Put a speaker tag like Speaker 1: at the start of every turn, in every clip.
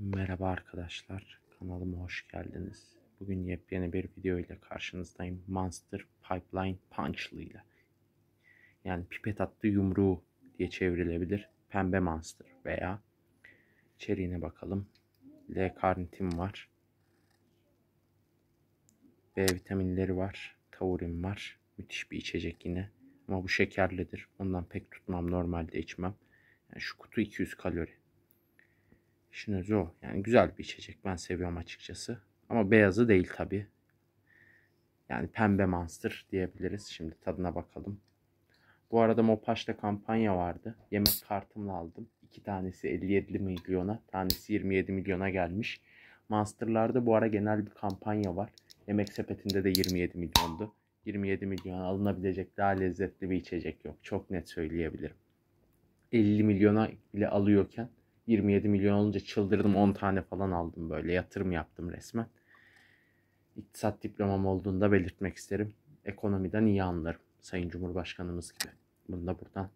Speaker 1: Merhaba arkadaşlar, kanalıma hoş geldiniz. Bugün yepyeni bir video ile karşınızdayım. Monster Pipeline Punchlı ile. Yani pipet attı yumruğu diye çevrilebilir. Pembe Monster veya içeriğine bakalım. L karnitin var. B vitaminleri var. Taurin var. Müthiş bir içecek yine. Ama bu şekerlidir. Ondan pek tutmam. Normalde içmem. Yani şu kutu 200 kalori. İşin özü o. Yani güzel bir içecek. Ben seviyorum açıkçası. Ama beyazı değil tabi. Yani pembe monster diyebiliriz. Şimdi tadına bakalım. Bu arada Mopaş'ta kampanya vardı. Yemek kartımla aldım. İki tanesi 57 milyona, tanesi 27 milyona gelmiş. Monster'larda bu ara genel bir kampanya var. Yemek sepetinde de 27 milyondu. 27 milyona alınabilecek daha lezzetli bir içecek yok. Çok net söyleyebilirim. 50 milyona bile alıyorken 27 milyon olunca çıldırdım 10 tane falan aldım böyle yatırım yaptım resmen. İktisat diplomam olduğunda belirtmek isterim. Ekonomiden iyi anlarım Sayın Cumhurbaşkanımız gibi. Bunu da buradan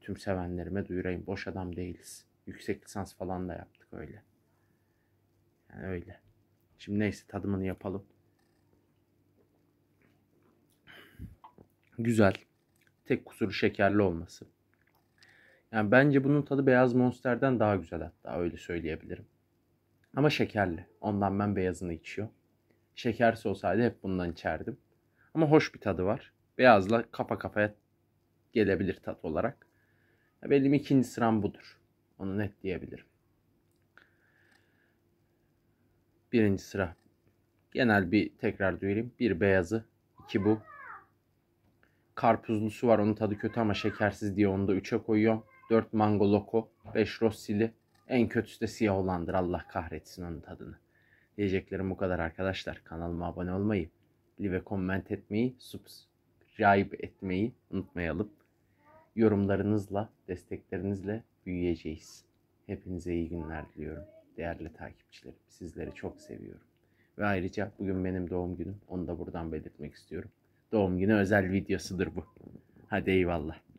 Speaker 1: tüm sevenlerime duyurayım. Boş adam değiliz. Yüksek lisans falan da yaptık öyle. Yani öyle. Şimdi neyse tadımını yapalım. Güzel. Tek kusuru şekerli olması. Yani bence bunun tadı beyaz monsterden daha güzel hatta öyle söyleyebilirim. Ama şekerli. Ondan ben beyazını içiyorum. Şekersiz olsaydı hep bundan içerdim. Ama hoş bir tadı var. Beyazla kafa kafaya gelebilir tat olarak. benim ikinci sıram budur. Onu net diyebilirim. Birinci sıra. Genel bir tekrar duyurayım. Bir beyazı, iki bu. Karpuzlusu var. Onun tadı kötü ama şekersiz diye onu da üçe koyuyorum. 4 Mangoloko, 5 Rossili, en kötüsü de siyah olandır Allah kahretsin onun tadını. Diyeceklerim bu kadar arkadaşlar. Kanalıma abone olmayı, ve comment etmeyi, subscribe etmeyi unutmayalım. Yorumlarınızla, desteklerinizle büyüyeceğiz. Hepinize iyi günler diliyorum. Değerli takipçilerim, sizleri çok seviyorum. Ve ayrıca bugün benim doğum günüm. Onu da buradan belirtmek istiyorum. Doğum günü özel videosudur bu. Hadi eyvallah.